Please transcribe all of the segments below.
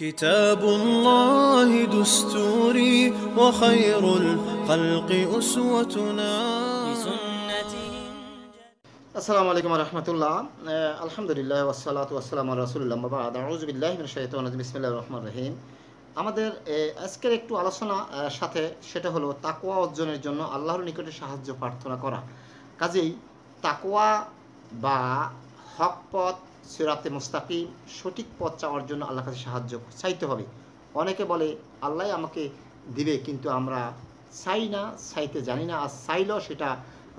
كتاب الله دستوري وخير الخلق أسوتنا السلام عليكم ورحمة الله الحمد لله والصلاة والسلام على رسول الله আলহামদুলিল্লাহ ওসালাত بالله من الشيطان بسم الله الرحمن الرحيم আমাদের আজকের একটু আলোচনা সাথে সেটা হলো তাকোয়া অর্জনের জন্য আল্লাহর নিকটে সাহায্য প্রার্থনা করা কাজেই তাকোয়া বা হক পথ সিরাতে মুস্তাকিম সঠিক পথ চাওয়ার জন্য আল্লাহ কাছে সাহায্য চাইতে হবে অনেকে বলে আল্লাহ আমাকে দিবে কিন্তু আমরা চাই না চাইতে জানি না আর চাইলেও সেটা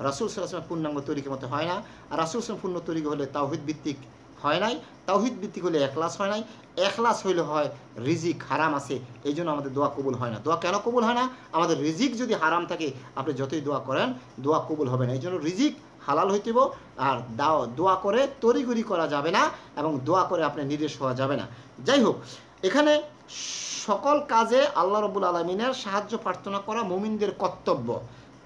রাসুল সাল্লাহ পূর্ণাঙ্গ তরিকের মতো হয় না আর রাসুল সাল্লাম পূর্ণ তৈরি হলে তাওহিদ ভিত্তিক হয় নাই তাওহিদ ভিত্তিক হলে একলাস হয় নাই একলাস হইলে হয় রিজিক হারাম আছে এই জন্য আমাদের দোয়া কবুল হয় না দোয়া কেন কবুল হয় না আমাদের রিজিক যদি হারাম থাকে আপনি যতই দোয়া করেন দোয়া কবুল হবে না এই জন্য রিজিক হালাল হইতেব আর দাও দোয়া করে তরিগুরি করা যাবে না এবং দোয়া করে আপনি নির্দেশ হওয়া যাবে না যাই হোক এখানে সকল কাজে আল্লাহ রবুল আলমিনের সাহায্য প্রার্থনা করা মুমিনদের কর্তব্য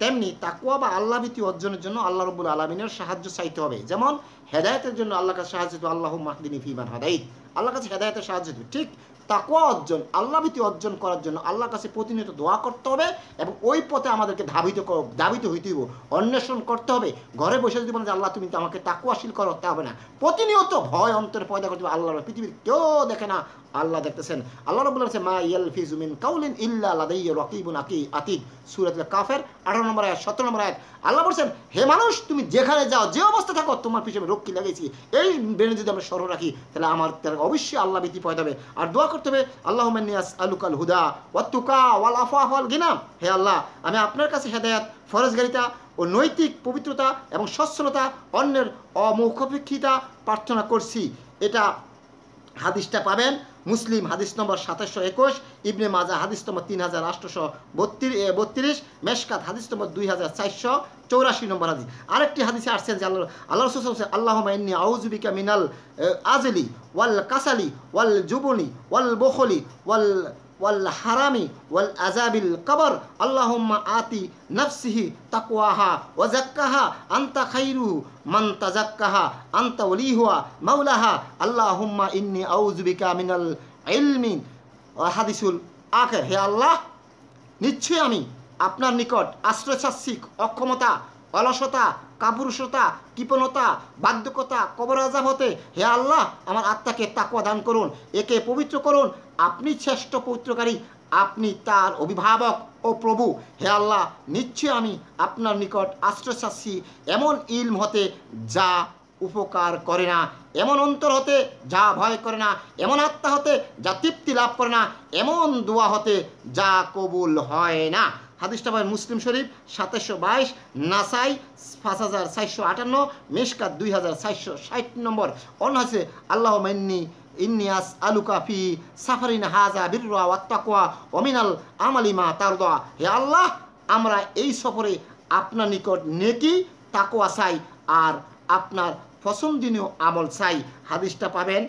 তেমনি তাকুয়া বা আল্লাহ ভীতি অর্জনের জন্য আল্লাহ রবুল আলমিনের সাহায্য চাইতে হবে যেমন হেদায়তের জন্য আল্লাহ কাছে সাহায্য তো আল্লাহ মাহদিনী ফিমান হদাই আল্লাহ কাছে হেদায়তের সাহায্য ঠিক তাকুয়া অর্জন আল্লাহ ভীতি অর্জন করার জন্য আল্লাহর কাছে প্রতিনিয়ত দোয়া করতে হবে এবং ওই পথে আমাদেরকে ধাবিত ধাবিত হইতে হইব অন্বেষণ করতে হবে ঘরে বসে যদি বলেন যে আল্লাহ তুমি তো আমাকে তাকুয়াশীল করো তা হবে না প্রতিনিয়ত ভয় অন্তরে পয়দা করতে হবে আল্লাহর পৃথিবীর কেউ দেখে না আল্লাহ দেখতেছেন আল্লাহ রব্লা বলেছে মা ইয়াল ফিজুমিন কাউলিন ইল্লা আল্লাহ রকিবুন আকি আতিক সুরাত কাফের আঠারো নম্বর আয়াত সতেরো নম্বর আয়াত আল্লাহ বলছেন হে মানুষ তুমি যেখানে যাও যে অবস্থা থাকো তোমার পিছনে লক্ষ্মী লাগিয়েছি এই ব্রেনে যদি আমরা স্মরণ রাখি তাহলে আমার তার অবশ্যই আল্লাহ ভীতি পয়দা হবে আর দোয়া করতে হবে আল্লাহ মান্নিয়াস আলুকাল হুদা ওয়াতুকা ওয়াল আফা ওয়াল গেনা হে আল্লাহ আমি আপনার কাছে হেদায়াত ফরজগারিতা ও নৈতিক পবিত্রতা এবং সচ্ছলতা অন্যের অমৌখাপেক্ষিতা প্রার্থনা করছি এটা হাদিসটা পাবেন মুসলিম হাদিস নম্বর সাতাশশো একুশ ইবনে মাজা হাদিস নম্বর তিন হাজার আটশোশো বত্রিশ বত্রিশ মেশকাত হাদিস নম্বর দুই হাজার চারশো চৌরাশি নম্বর হাদিস আরেকটি হাদিসে আসছেন যে আল্লাহ আল্লাহ আল্লাহ মাইনি আউজুবিকা মিনাল আজলি ওয়াল কাসালি ওয়াল জুবনি ওয়াল বখলি ওয়াল ওয়াল হারামি ওয়াল আজাবিল কবর আল্লাহম্মা আতি নফসিহি তাকুয়াহা ওয়াজাক্কাহা আন্তা খাইরুহু মান তাজাক্কাহা আন্ত ওলিহুয়া মৌলাহা আল্লাহম্মা ইন্নি আউজবিকা মিনাল ইলমি হাদিসুল আখের হে আল্লাহ নিশ্চয় আমি আপনার নিকট আশ্রয় অক্ষমতা অলসতা কাপুরুষতা কৃপণতা বাধ্যকতা কবর আজাব হতে হে আল্লাহ আমার আত্মাকে তাকুয়া দান করুন একে পবিত্র করুন আপনি শ্রেষ্ঠ পবিত্রকারী আপনি তার অভিভাবক ও প্রভু হে আল্লাহ নিশ্চয় আমি আপনার নিকট আশ্রয় এমন ইলম হতে যা উপকার করে না এমন অন্তর হতে যা ভয় করে না এমন আত্মা হতে যা তৃপ্তি লাভ করে না এমন দোয়া হতে যা কবুল হয় না হাদিসটা পাবেন মুসলিম শরীফ সাতাশো বাইশ নাসাই পাঁচ হাজার সাতশো আটান্ন মেসকাত দুই হাজার সাতশো ষাট নম্বর অন্য আছে আল্লাহ মাইন্নি ইনিয়াস আলু কাফি সাফারিন হাজা বিরুয়া ওয়াত্তাকুয়া অমিনাল আমালিমা তারদা হে আল্লাহ আমরা এই সফরে আপনার নিকট নেকি তাকুয়া চাই আর আপনার পছন্দনীয় আমল চাই হাদিসটা পাবেন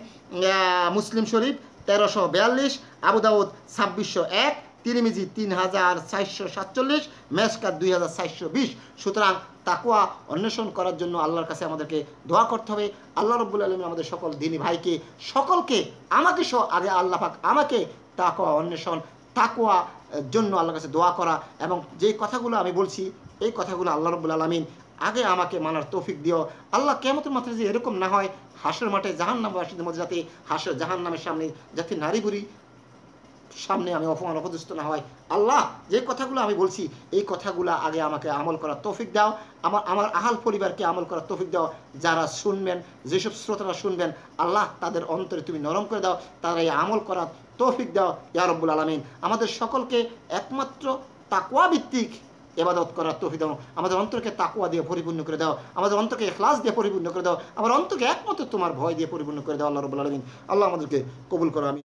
মুসলিম শরীফ তেরোশো বিয়াল্লিশ আবুদাউদ ছাব্বিশশো এক তিরিমিজি তিন হাজার চারশো সাতচল্লিশ মেসকার দুই হাজার চারশো বিশ সুতরাং তাকুয়া অন্বেষণ করার জন্য আল্লাহর কাছে আমাদেরকে দোয়া করতে হবে আল্লাহ রব্বুল আলমী আমাদের সকল দিনী ভাইকে সকলকে আমাকে সহ আগে আল্লাহ পাক আমাকে তাকুয়া অন্বেষণ তাকুয়া জন্য আল্লাহর কাছে দোয়া করা এবং যে কথাগুলো আমি বলছি এই কথাগুলো আল্লাহ রব্বুল আলমিন আগে আমাকে মানার তৌফিক দিও আল্লাহ কেমতের মাত্রে যে এরকম না হয় হাঁসের মাঠে জাহান নামবাসীদের মধ্যে যাতে হাঁসের জাহান নামের সামনে যাতে নারী বুড়ি সামনে আমি অপমান অপদস্থ না হয় আল্লাহ যে কথাগুলো আমি বলছি এই কথাগুলো আগে আমাকে আমল করার তৌফিক দাও আমার আমার আহাল পরিবারকে আমল করার তৌফিক দাও যারা শুনবেন যেসব শ্রোতারা শুনবেন আল্লাহ তাদের অন্তরে তুমি নরম করে দাও তারা এই আমল করার তৌফিক দাও ইয়ারব্বুল আলমিন আমাদের সকলকে একমাত্র তাকুয়া ভিত্তিক এবাদত করার তৌফিক দাও আমাদের অন্তরকে তাকুয়া দিয়ে পরিপূর্ণ করে দাও আমাদের অন্তরকে এখলাস দিয়ে পরিপূর্ণ করে দাও আমার অন্তরকে একমাত্র তোমার ভয় দিয়ে পরিপূর্ণ করে দাও আল্লাহ রবুল আলমিন আল্লাহ আমাদেরকে কবুল করো আমি